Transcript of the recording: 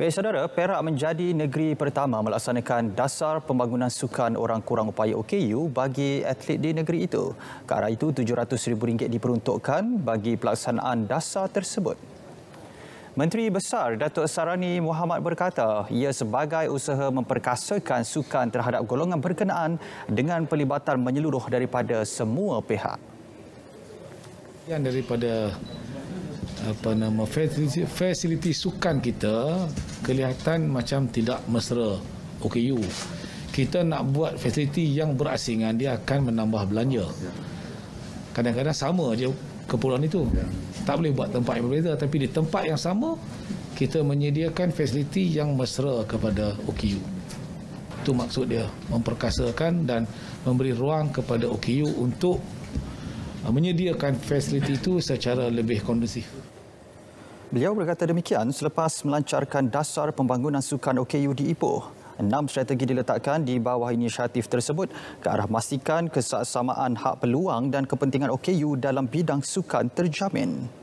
Baik saudara, Perak menjadi negeri pertama melaksanakan dasar pembangunan sukan orang kurang upaya OKU bagi atlet di negeri itu. Ke arah itu, RM700,000 diperuntukkan bagi pelaksanaan dasar tersebut. Menteri Besar Datuk Sarani Muhammad berkata ia sebagai usaha memperkasakan sukan terhadap golongan berkenaan dengan pelibatan menyeluruh daripada semua pihak. Yang daripada apa nama fasiliti, fasiliti sukan kita kelihatan macam tidak mesra OKU. Kita nak buat fasiliti yang berasingan dia akan menambah belanja. Kadang-kadang sama aja kepulauan itu. Ya. Tak boleh buat tempat yang berbeza tapi di tempat yang sama kita menyediakan fasiliti yang mesra kepada OKU. Itu maksud dia memperkasakan dan memberi ruang kepada OKU untuk menyediakan fasiliti itu secara lebih kondusif. Beliau berkata demikian selepas melancarkan dasar pembangunan sukan OKU di Ipoh. Enam strategi diletakkan di bawah inisiatif tersebut ke arah memastikan kesaksamaan hak peluang dan kepentingan OKU dalam bidang sukan terjamin.